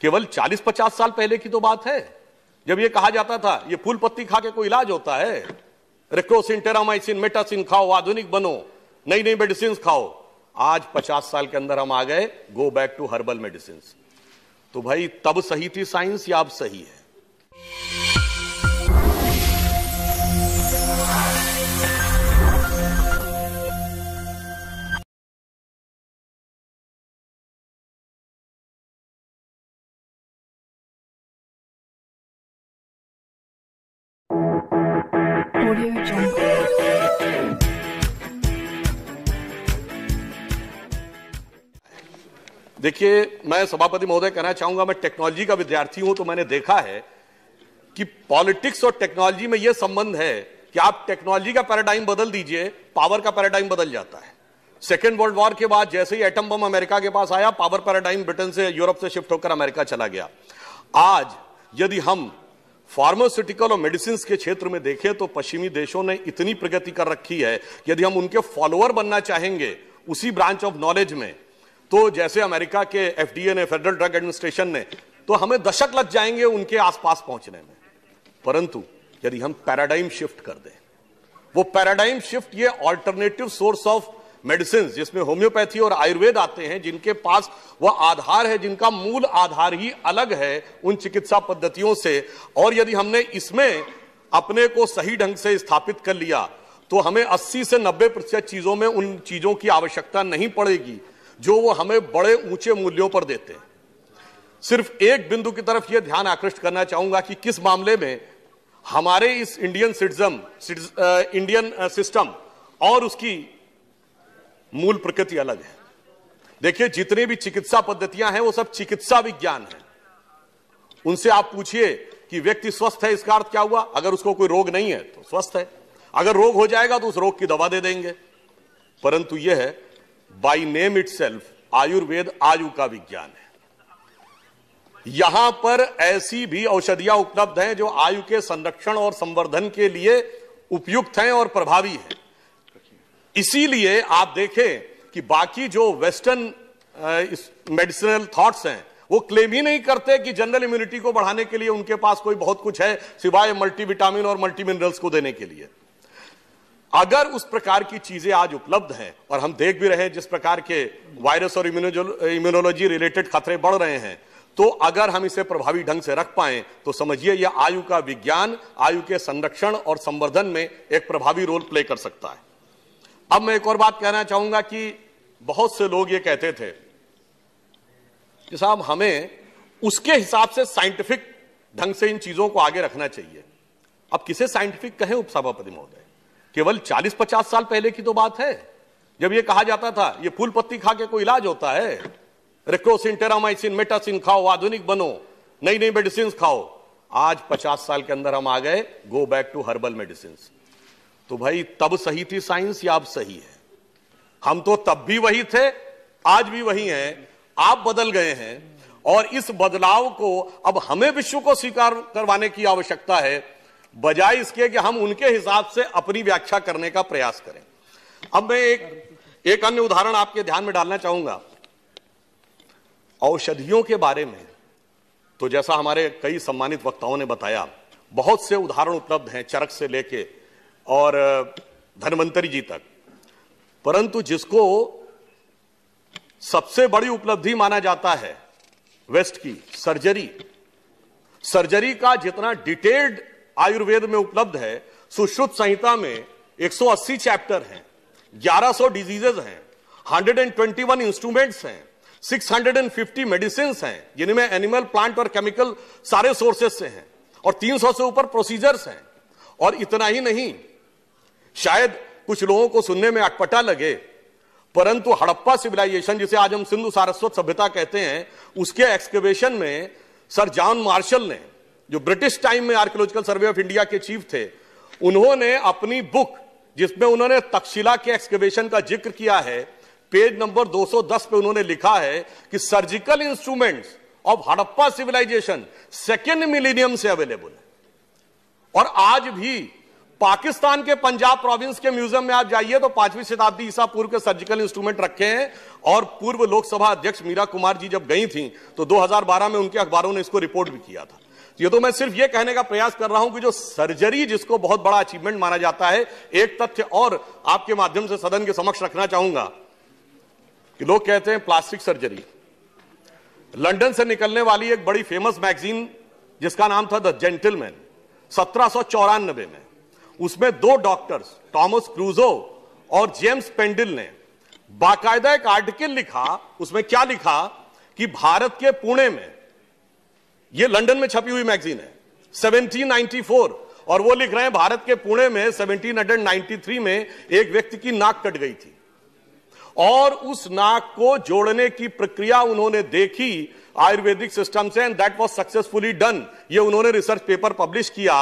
केवल 40-50 साल पहले की तो बात है जब ये कहा जाता था ये फूल पत्ती खा के कोई इलाज होता है रेक्रोसिन टेरामाइसिन मेटासिन खाओ आधुनिक बनो नई नई मेडिसिन खाओ आज 50 साल के अंदर हम आ गए go back to herbal medicine तो भाई तब सही थी साइंस या अब सही है Audio Jungle. देखिए मैं सभापति महोदय कहना चाहूंगा मैं टेक्नोलॉजी का विद्यार्थी हूं तो मैंने देखा है कि पॉलिटिक्स और टेक्नोलॉजी में यह संबंध है कि आप टेक्नोलॉजी का पैराडाइम बदल दीजिए पावर का पैराडाइम बदल जाता है सेकेंड वर्ल्ड वॉर के बाद जैसे ही एटम बम अमेरिका के पास आया पावर पैराडाइम ब्रिटेन से यूरोप से शिफ्ट होकर अमेरिका चला गया आज यदि हम फार्मास्यूटिकल और मेडिसिन के क्षेत्र में देखें तो पश्चिमी देशों ने इतनी प्रगति कर रखी है यदि हम उनके फॉलोअर बनना चाहेंगे उसी ब्रांच ऑफ नॉलेज में तो जैसे अमेरिका के एफडीए ने फेडरल ड्रग एडमिनिस्ट्रेशन ने तो हमें दशक लग जाएंगे उनके आसपास पहुंचने में परंतु यदि हम पैराडाइम शिफ्ट कर दें वो पैराडाइम शिफ्ट ये ऑल्टरनेटिव सोर्स ऑफ मेडिसिन जिसमें होम्योपैथी और आयुर्वेद आते हैं जिनके पास वह आधार है जिनका मूल आधार ही अलग है उन चिकित्सा पद्धतियों से और यदि हमने इसमें अपने को सही ढंग से स्थापित कर लिया तो हमें 80 से 90 प्रतिशत चीजों में उन चीजों की आवश्यकता नहीं पड़ेगी जो वो हमें बड़े ऊंचे मूल्यों पर देते हैं सिर्फ एक बिंदु की तरफ यह ध्यान आकृष्ट करना चाहूंगा कि किस मामले में हमारे इस इंडियन सिटीजन इंडियन सिस्टम और उसकी मूल प्रकृति अलग है देखिए जितने भी चिकित्सा पद्धतियां हैं वो सब चिकित्सा विज्ञान है उनसे आप पूछिए कि व्यक्ति स्वस्थ है इसका अर्थ क्या हुआ अगर उसको कोई रोग नहीं है तो स्वस्थ है अगर रोग हो जाएगा तो उस रोग की दवा दे देंगे परंतु यह है बाई नेम इट आयुर्वेद आयु का विज्ञान है यहां पर ऐसी भी औषधियां उपलब्ध हैं जो आयु के संरक्षण और संवर्धन के लिए उपयुक्त हैं और प्रभावी हैं इसीलिए आप देखें कि बाकी जो वेस्टर्न मेडिसिनल थॉट्स हैं वो क्लेम ही नहीं करते कि जनरल इम्यूनिटी को बढ़ाने के लिए उनके पास कोई बहुत कुछ है सिवाय मल्टीविटामिन और मल्टी मिनरल्स को देने के लिए अगर उस प्रकार की चीजें आज उपलब्ध हैं और हम देख भी रहे हैं जिस प्रकार के वायरस और इम्यूनोलॉजी रिलेटेड खतरे बढ़ रहे हैं तो अगर हम इसे प्रभावी ढंग से रख पाए तो समझिए यह आयु का विज्ञान आयु के संरक्षण और संवर्धन में एक प्रभावी रोल प्ले कर सकता है अब मैं एक और बात कहना चाहूंगा कि बहुत से लोग ये कहते थे कि साहब हमें उसके हिसाब से साइंटिफिक ढंग से इन चीजों को आगे रखना चाहिए अब किसे साइंटिफिक कहें उपसभापति महोदय केवल 40-50 साल पहले की तो बात है जब यह कहा जाता था ये फूल पत्ती खा के कोई इलाज होता है रिक्रोसिन टेरामाइसिन मेटासिन खाओ आधुनिक बनो नई नई मेडिसिन खाओ आज 50 साल के अंदर हम आ गए go back to herbal medicine तो भाई तब सही थी साइंस या अब सही है हम तो तब भी वही थे आज भी वही हैं आप बदल गए हैं और इस बदलाव को अब हमें विश्व को स्वीकार करवाने की आवश्यकता है बजाय इसके कि हम उनके हिसाब से अपनी व्याख्या करने का प्रयास करें अब मैं एक एक अन्य उदाहरण आपके ध्यान में डालना चाहूंगा औषधियों के बारे में तो जैसा हमारे कई सम्मानित वक्ताओं ने बताया बहुत से उदाहरण उपलब्ध हैं चरक से लेके और धनवंतरी जी तक परंतु जिसको सबसे बड़ी उपलब्धि माना जाता है वेस्ट की सर्जरी सर्जरी का जितना डिटेल्ड आयुर्वेद में उपलब्ध है सुश्रुत संहिता में 180 चैप्टर हैं 1100 डिजीजेज हैं 121 इंस्ट्रूमेंट्स हैं 650 मेडिसिन हैं जिनमें एनिमल प्लांट और केमिकल सारे सोर्सेस से हैं और 300 से ऊपर प्रोसीजर्स हैं और इतना ही नहीं शायद कुछ लोगों को सुनने में अटपटा लगे परंतु हड़प्पा सिविलाइजेशन जिसे आज हम सिंधु सारस्वत सभ्यता कहते हैं उसके एक्सकेवेशन में सर जॉन मार्शल ने जो ब्रिटिश टाइम में आर्कियोलॉजिकल सर्वे ऑफ इंडिया के चीफ थे उन्होंने अपनी बुक जिसमें उन्होंने तक्षशिला के एक्सकेवेशन का जिक्र किया है पेज नंबर 210 पे उन्होंने लिखा है कि surgical instruments of Harappa civilisation second millennium से अवेलेबल है और आज भी पाकिस्तान के पंजाब प्रोविंस के म्यूजियम में आप जाइए तो पांचवी शताब्दी ईसा पूर्व के सर्जिकल इंस्ट्रूमेंट रखे हैं और पूर्व लोकसभा अध्यक्ष मीरा कुमार जी जब गई थी तो 2012 में उनके अखबारों ने इसको रिपोर्ट भी किया था ये तो मैं सिर्फ ये कहने का प्रयास कर रहा हूं कि जो सर्जरी जिसको बहुत बड़ा अचीवमेंट माना जाता है एक तथ्य और आपके माध्यम से सदन के समक्ष रखना चाहूंगा कि लोग कहते हैं प्लास्टिक सर्जरी लंदन से निकलने वाली एक बड़ी फेमस मैगजीन जिसका नाम था द जेंटलमैन सत्रह में उसमें दो डॉक्टर्स टॉमस क्रूजो और जेम्स पेंडिल ने बाकायदा एक आर्टिकल लिखा उसमें क्या लिखा कि भारत के पुणे में यह लंदन में छपी हुई मैगजीन है 1794 और वो लिख रहे हैं भारत के पुणे में 1793 में एक व्यक्ति की नाक कट गई थी और उस नाक को जोड़ने की प्रक्रिया उन्होंने देखी आयुर्वेदिक सिस्टम से and that was successfully done ये उन्होंने रिसर्च पेपर पब्लिश किया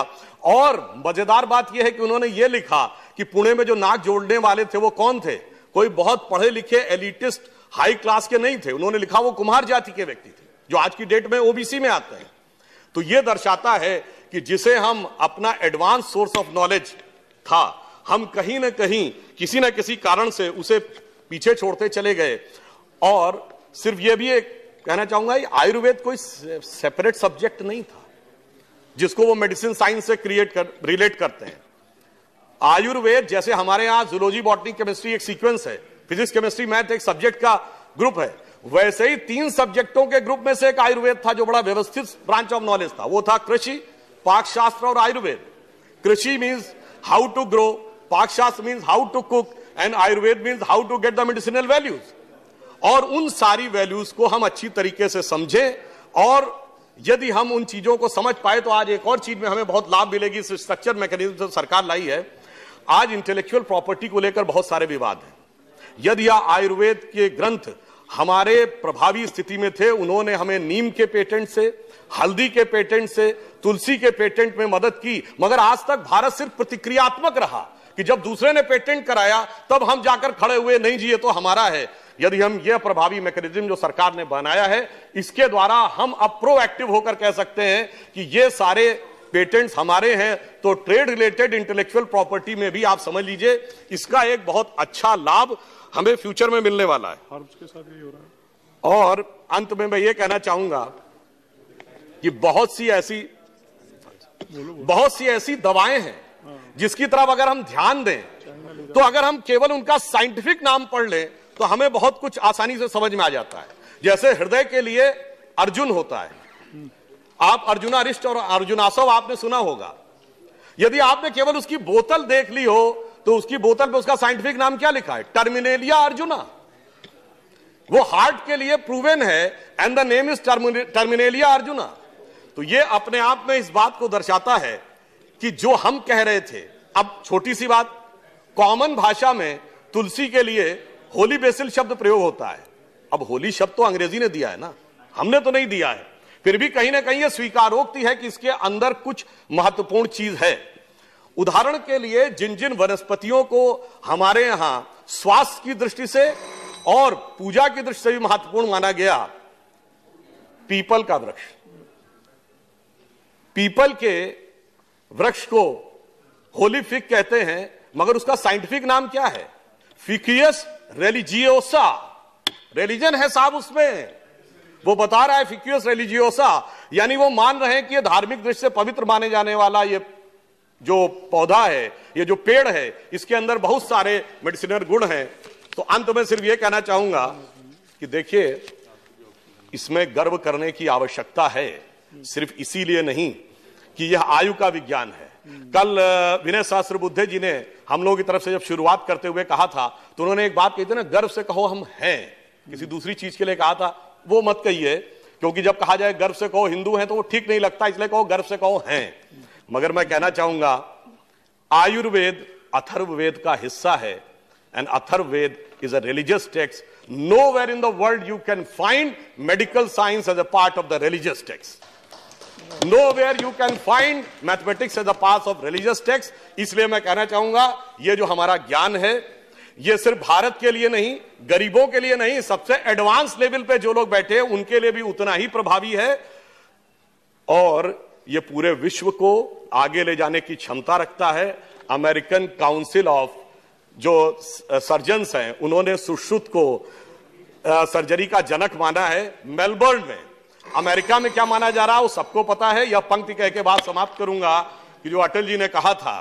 और मजेदार बात यह है कि उन्होंने ये लिखा कि पुणे में जो नाक जोड़ने वाले थे वो कौन थे कोई बहुत पढ़े लिखे एलिटिस्ट हाई क्लास के नहीं थे उन्होंने लिखा वो कुम्हार जाति के व्यक्ति थे जो आज की डेट में ओबीसी में आते हैं तो यह दर्शाता है कि जिसे हम अपना एडवांस सोर्स ऑफ नॉलेज था हम कहीं ना कहीं किसी ना किसी कारण से उसे पीछे छोड़ते चले गए और सिर्फ यह भी एक कहना चाहूंगा आयुर्वेद कोई सेपरेट सब्जेक्ट नहीं था जिसको वो मेडिसिन साइंस से क्रिएट कर रिलेट करते हैं आयुर्वेद जैसे हमारे यहां जुलोजी बॉटनी केमिस्ट्री एक सीक्वेंस है फिजिक्स केमिस्ट्री मैथ एक सब्जेक्ट का ग्रुप है वैसे ही तीन सब्जेक्टों के ग्रुप में से एक आयुर्वेद था जो बड़ा व्यवस्थित ब्रांच ऑफ नॉलेज था वो था कृषि पाकशास्त्र और आयुर्वेद कृषि मीन्स हाउ टू ग्रो पाकशास्त्र means how to cook and Ayurveda means how to get the medicinal values और उन सारी वैल्यूज को हम अच्छी तरीके से समझें और यदि हम उन चीजों को समझ पाए तो आज एक और चीज में हमें बहुत लाभ मिलेगी इस स्ट्रक्चर मैकेनिज्म से सरकार लाई है आज इंटेलेक्चुअल प्रॉपर्टी को लेकर बहुत सारे विवाद हैं यदि आयुर्वेद के ग्रंथ हमारे प्रभावी स्थिति में थे उन्होंने हमें नीम के पेटेंट से हल्दी के पेटेंट से तुलसी के पेटेंट में मदद की मगर आज तक भारत सिर्फ प्रतिक्रियात्मक रहा कि जब दूसरे ने पेटेंट कराया तब हम जाकर खड़े हुए नहीं जी ये तो हमारा है यदि हम यह प्रभावी मैकेनिज्म जो सरकार ने बनाया है इसके द्वारा हम अब प्रोएक्टिव होकर कह सकते हैं कि ये सारे पेटेंट्स हमारे हैं तो ट्रेड रिलेटेड इंटेलेक्चुअल प्रॉपर्टी में भी आप समझ लीजिए इसका एक बहुत अच्छा लाभ हमें फ्यूचर में मिलने वाला है है और अंत में मैं ये कहना चाहूंगा कि बहुत सी ऐसी बहुत सी ऐसी दवाएं हैं हाँ। जिसकी तरफ अगर हम ध्यान दें तो अगर हम केवल उनका साइंटिफिक नाम पढ़ लें तो हमें बहुत कुछ आसानी से समझ में आ जाता है जैसे हृदय के लिए अर्जुन होता है आप अर्जुनारिष्ट और अर्जुनासव आपने सुना होगा यदि आपने केवल उसकी बोतल देख ली हो तो उसकी बोतल पे उसका साइंटिफिक नाम क्या लिखा है टर्मिनेलिया अर्जुना वो हार्ट के लिए प्रूवन है and the name is Terminalia arjuna तो ये अपने आप में इस बात को दर्शाता है कि जो हम कह रहे थे अब छोटी सी बात कॉमन भाषा में तुलसी के लिए होली बेसिल शब्द प्रयोग होता है अब होली शब्द तो अंग्रेजी ने दिया है ना हमने तो नहीं दिया है फिर भी कहीं ना कहीं यह स्वीकारोक्ति है कि इसके अंदर कुछ महत्वपूर्ण चीज है उदाहरण के लिए जिन जिन वनस्पतियों को हमारे यहां स्वास्थ्य की दृष्टि से और पूजा की दृष्टि से भी महत्वपूर्ण माना गया पीपल का वृक्ष पीपल के वृक्ष को होली फिक कहते हैं मगर उसका साइंटिफिक नाम क्या है फिकियस रेलिजियोसा रिलीजन है साहब उसमें वो बता रहा है फिक्यूस रेलिजियोसा यानी वो मान रहे हैं कि ये धार्मिक दृष्टि से पवित्र माने जाने वाला ये जो पौधा है ये जो पेड़ है इसके अंदर बहुत सारे मेडिसिनल गुण हैं तो अंत में सिर्फ ये कहना चाहूंगा कि देखिए इसमें गर्व करने की आवश्यकता है सिर्फ इसीलिए नहीं कि यह आयु का विज्ञान है कल विनय शास्त्र बुद्धे जी ने हम लोगों की तरफ से जब शुरुआत करते हुए कहा था तो उन्होंने एक बात कही थी ना गर्व से कहो हम हैं किसी दूसरी चीज के लिए कहा था वो मत कहिए क्योंकि जब कहा जाए गर्व से कहो हिंदू हैं तो वो ठीक नहीं लगता इसलिए कहो गर्व से कहो हैं मगर मैं कहना चाहूंगा आयुर्वेद अथर्ववेद का हिस्सा है and Atharvaveda is a religious text where in the world you can find medical science as a part of the religious text where you can find mathematics as a part of religious text इसलिए मैं कहना चाहूंगा ये जो हमारा ज्ञान है ये सिर्फ भारत के लिए नहीं गरीबों के लिए नहीं सबसे एडवांस लेवल पे जो लोग बैठे हैं उनके लिए भी उतना ही प्रभावी है और ये पूरे विश्व को आगे ले जाने की क्षमता रखता है अमेरिकन काउंसिल ऑफ जो सर्जन्स uh, हैं उन्होंने सुश्रुत को सर्जरी uh, का जनक माना है मेलबर्न में अमेरिका में क्या माना जा रहा वो सबको पता है यह पंक्ति कह के बाद समाप्त करूंगा कि जो अटल जी ने कहा था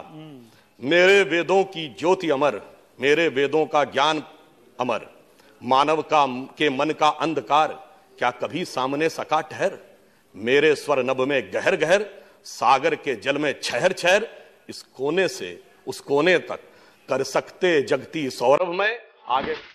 मेरे वेदों की ज्योति अमर मेरे वेदों का ज्ञान अमर मानव का के मन का अंधकार क्या कभी सामने सका ठहर मेरे स्वर नभ में गहर गहर सागर के जल में छहर छहर इस कोने से उस कोने तक कर सकते जगती सौरभ में आगे